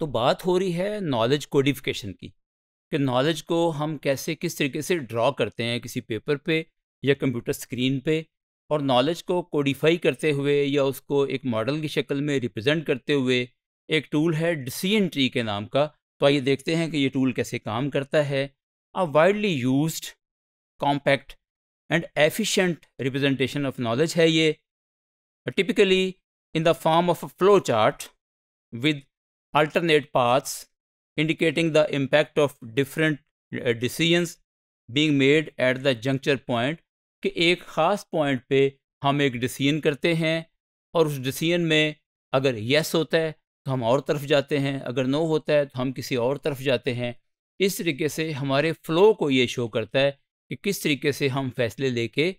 तो बात हो रही है नॉलेज कोडिफिकेशन की कि नॉलेज को हम कैसे किस तरीके से ड्रॉ करते हैं किसी पेपर पे या कंप्यूटर स्क्रीन पे और नॉलेज को कोडिफाई करते हुए या उसको एक मॉडल की शक्ल में रिप्रेजेंट करते हुए एक टूल है डिसीजन ट्री के नाम का तो आइए देखते हैं कि ये टूल कैसे काम करता है a widely use compact and efficient representation of knowledge है ये typically in the form of a flow chart with alternate paths indicating the impact of different uh, decisions being made at the juncture point कि एक ख़ास point पे हम एक decision करते हैं और उस डिसीजन में अगर यस होता है तो हम और तरफ जाते हैं अगर नो होता है तो हम किसी और तरफ जाते हैं इस तरीके से हमारे फ़्लो को ये शो करता है कि किस तरीके से हम फैसले लेके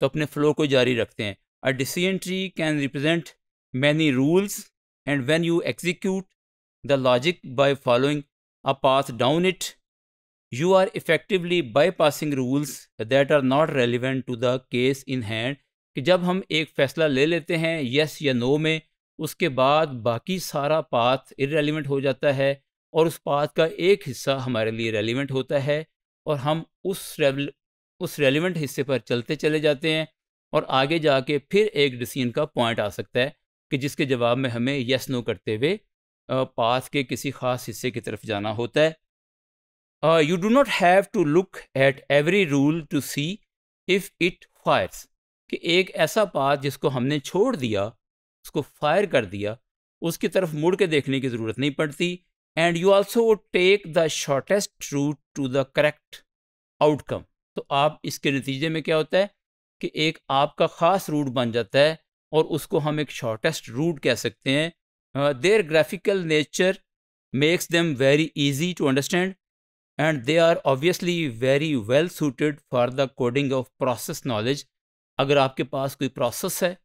तो अपने फ़्लो को जारी रखते हैं a decision tree can represent many rules and when you execute the logic by following a path down it, you are effectively bypassing rules that are not relevant to the case in hand कि जब हम एक फ़ैसला ले लेते हैं yes या no में उसके बाद बाकी सारा पाथ इरेलीवेंट हो जाता है और उस पाथ का एक हिस्सा हमारे लिए रेलिवेंट होता है और हम उस रेवल उस रेलिवेंट हिस्से पर चलते चले जाते हैं और आगे जाके फिर एक डिसीजन का पॉइंट आ सकता है कि जिसके जवाब में हमें यस नो करते हुए पाथ के किसी खास हिस्से की तरफ जाना होता है you do not have to look at every rule to see if it fires कि एक ऐसा पाथ जिसको हमने छोड़ दिया उसको फायर कर दिया उसकी तरफ मुड़ के देखने की ज़रूरत नहीं पड़ती and you also take the shortest route to the correct outcome तो आप इसके नतीजे में क्या होता है कि एक आपका ख़ास रूट बन जाता है और उसको हम एक शॉर्टेस्ट रूट कह सकते हैं their graphical nature makes makes very easy to understand and they are are very well suited for for the coding of process अगर आपके पास कोई प्रोसेस है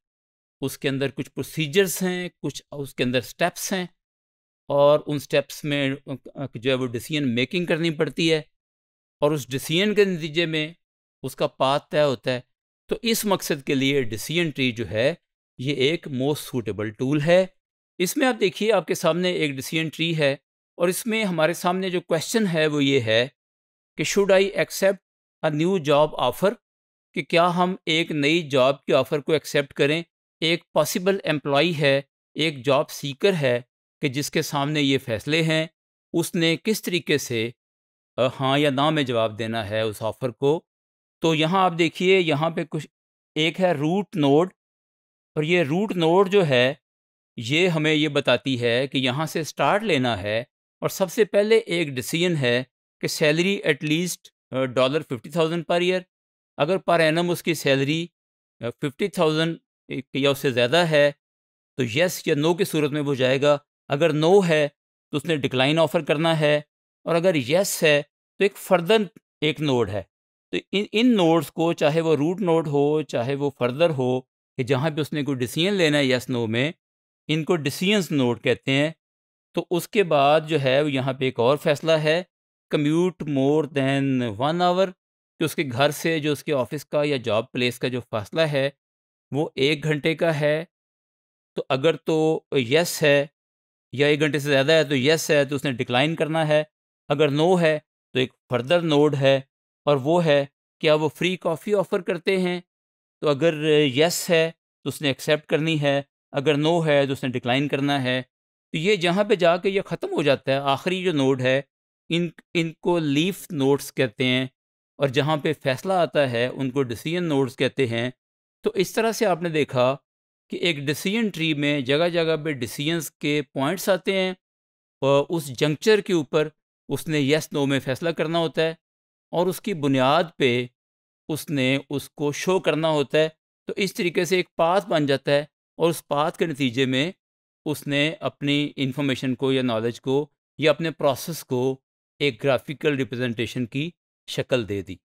उसके अंदर कुछ प्रोसीजर्स हैं कुछ उसके अंदर स्टेप्स हैं और उन स्टेप्स में जो है वो डिसीजन मेकिंग करनी पड़ती है और उस डिसीजन के नतीजे में उसका पात तय होता है तो इस मकसद के लिए डिसीजन ट्री जो है ये एक मोस्ट सूटेबल टूल है इसमें आप देखिए आपके सामने एक डिसीजन ट्री है और इसमें हमारे सामने जो क्वेश्चन है वो ये है कि should I accept a new job offer कि क्या हम एक नई जॉब के ऑफ़र को एक्सेप्ट करें एक पॉसिबल एम्प्लॉ है एक जॉब सीकर है कि जिसके सामने ये फैसले हैं उसने किस तरीके से हाँ या ना में जवाब देना है उस ऑफ़र को तो यहाँ आप देखिए यहाँ पे कुछ एक है रूट नोड और ये रूट नोड जो है ये हमें ये बताती है कि यहाँ से स्टार्ट लेना है और सबसे पहले एक डिसीजन है कि salary at least dollar fifty thousand per year अगर पर एनम उसकी सैलरी फिफ्टी थाउजेंड या उससे ज़्यादा है तो यस या नो की सूरत में वो जाएगा अगर नो है तो उसने डिक्लाइन ऑफर करना है और अगर यस है तो एक फर्दर एक नोड है तो इन इन नोड्स को चाहे वो रूट नोड हो चाहे वो फर्दर हो कि जहाँ पे उसने कोई डिसीजन लेना है यस नो में इनको डिसीजंस नोट कहते हैं तो उसके बाद जो है वो यहाँ पे एक और फैसला है commute more than one hour कि उसके घर से जो उसके ऑफिस का या जॉब प्लेस का जो फासला है वो एक घंटे का है तो अगर तो यस है या एक घंटे से ज़्यादा है तो यस है तो उसने डिक्लाइन करना है अगर नो है तो एक फर्दर नोड है और वो है क्या वो फ्री कॉफ़ी ऑफ़र करते हैं तो अगर यस है तो उसने एक्सेप्ट करनी है अगर नो है तो उसने डिक्लाइन करना है तो ये जहाँ पे जाके ये ख़त्म हो जाता है आखिरी जो नोड है इन इनको लीफ नोट्स कहते हैं और जहाँ पे फैसला आता है उनको डिसीजन नोट्स कहते हैं तो इस तरह से आपने देखा कि एक डिसीजन ट्री में जगह जगह पे डिसीजंस के पॉइंट्स आते हैं और उस जंक्चर के ऊपर उसने यस नो में फ़ैसला करना होता है और उसकी बुनियाद पे उसने उसको शो करना होता है तो इस तरीके से एक पाथ बन जाता है और उस बात के नतीजे में उसने अपनी इन्फॉर्मेशन को या नॉलेज को या अपने प्रोसेस को एक ग्राफिकल रिप्रेजेंटेशन की शक्ल दे दी